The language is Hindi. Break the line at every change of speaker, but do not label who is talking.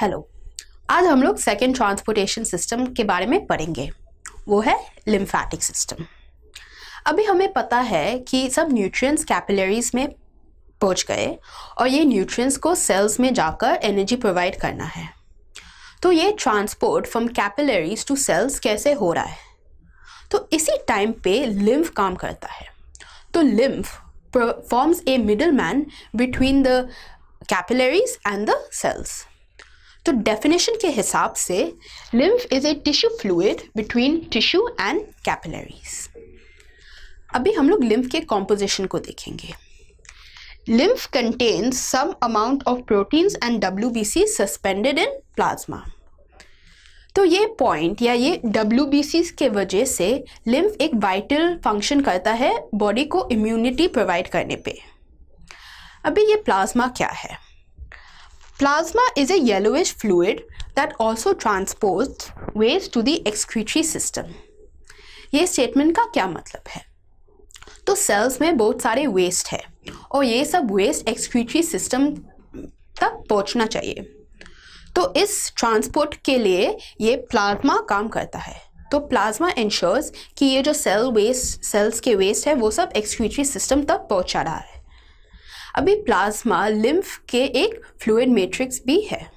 हेलो आज हम लोग सेकेंड ट्रांसपोर्टेशन सिस्टम के बारे में पढ़ेंगे वो है लिम्फैटिक सिस्टम अभी हमें पता है कि सब न्यूट्रिएंट्स कैपिलरीज में पहुंच गए और ये न्यूट्रिएंट्स को सेल्स में जाकर एनर्जी प्रोवाइड करना है तो ये transport from capillaries to cells कैसे हो रहा है तो इसी टाइम पे लिम्फ काम करता है तो lymph a middle man between the capillaries and the cells तो डेफिनेशन के हिसाब से lymph is a tissue fluid between tissue and capillaries अभी हम लोग लिम्फ के कॉम्पोजिशन को देखेंगे lymph some amount of proteins and W B C suspended in plasma तो ये पॉइंट या ये डब्ल्यू बी सी के वजह से लिम्फ एक वाइटल फंक्शन करता है बॉडी को इम्यूनिटी प्रोवाइड करने पे अभी ये प्लाज्मा क्या है Plasma is a yellowish fluid that also transports waste to the excretory system. ये स्टेटमेंट का क्या मतलब है तो सेल्स में बहुत सारे वेस्ट है और ये सब वेस्ट एक्सक्रीटरी सिस्टम तक पहुंचना चाहिए तो इस ट्रांसपोर्ट के लिए ये प्लाज्मा काम करता है तो प्लाज्मा इंश्योर्स कि ये जो सेल वेस्ट सेल्स के वेस्ट है वो सब एक्सक्रीटरी सिस्टम तक पहुंचा रहा है अभी प्लाज्मा लिम्फ के एक फ्लूड मैट्रिक्स भी है